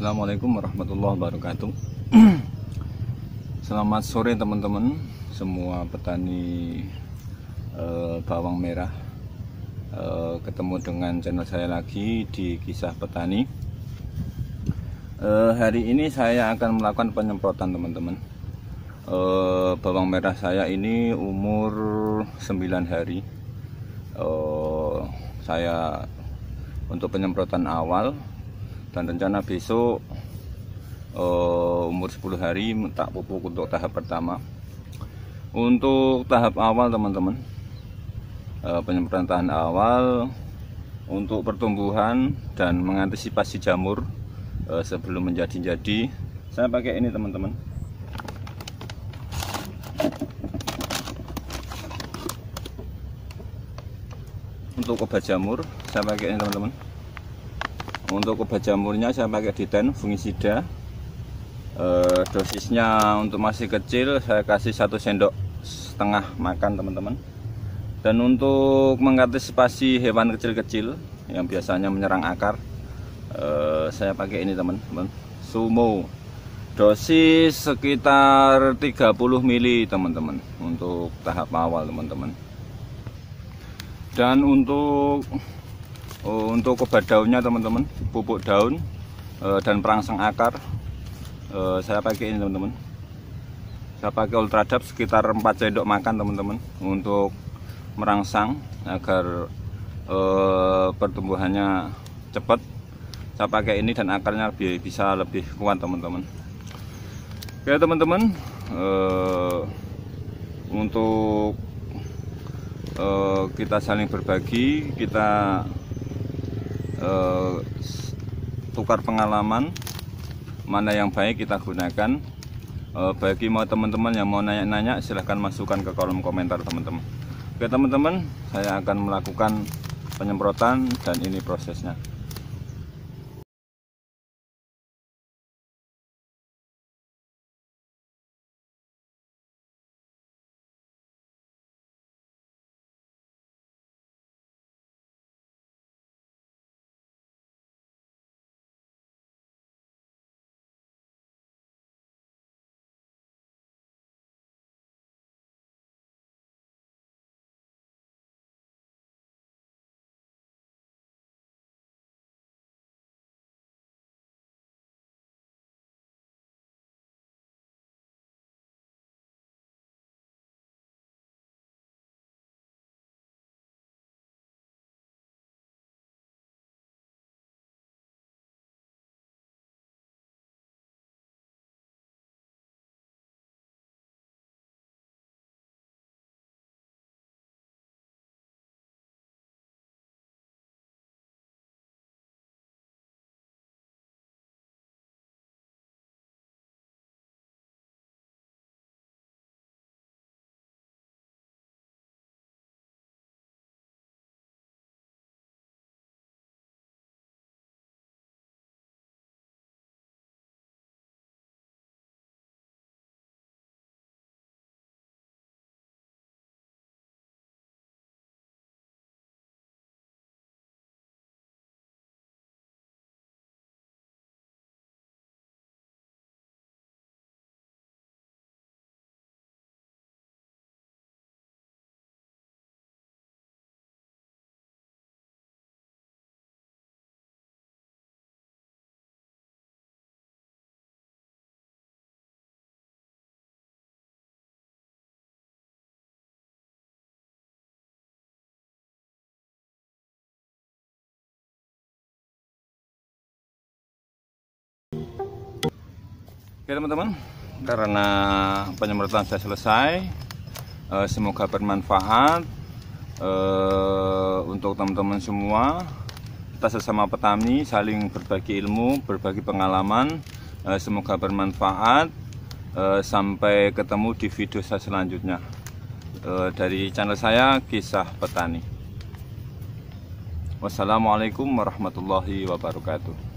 Assalamualaikum warahmatullahi wabarakatuh Selamat sore teman-teman Semua petani eh, bawang merah eh, Ketemu dengan channel saya lagi di kisah petani eh, Hari ini saya akan melakukan penyemprotan teman-teman eh, Bawang merah saya ini umur 9 hari eh, Saya untuk penyemprotan awal dan rencana besok uh, umur 10 hari tak pupuk untuk tahap pertama untuk tahap awal teman-teman uh, penyemprotan tahan awal untuk pertumbuhan dan mengantisipasi jamur uh, sebelum menjadi-jadi saya pakai ini teman-teman untuk obat jamur saya pakai ini teman-teman untuk obat jamurnya saya pakai diten fungisida e, eh, dosisnya untuk masih kecil saya kasih satu sendok setengah makan teman-teman dan untuk mengantisipasi hewan kecil-kecil yang biasanya menyerang akar e, saya pakai ini teman-teman sumo dosis sekitar 30 mili teman-teman untuk tahap awal teman-teman dan untuk Oh, untuk obat daunnya teman-teman pupuk daun eh, dan perangsang akar eh, saya pakai ini teman-teman saya pakai ultradap sekitar 4 sendok makan teman-teman untuk merangsang agar eh, pertumbuhannya cepat saya pakai ini dan akarnya lebih bisa lebih kuat teman-teman oke ya, teman-teman untuk kita saling berbagi kita eh, tukar pengalaman mana yang baik kita gunakan eh, bagi mau teman-teman yang mau nanya-nanya silahkan masukkan ke kolom komentar teman-teman oke teman-teman saya akan melakukan penyemprotan dan ini prosesnya Oke teman-teman, karena penyemprotan sudah selesai, eh, semoga bermanfaat eh, untuk teman-teman semua. Kita sesama petani saling berbagi ilmu, berbagi pengalaman. Eh, semoga bermanfaat. Sampai ketemu di video saya selanjutnya dari channel saya Kisah Petani. Wassalamualaikum warahmatullahi wabarakatuh.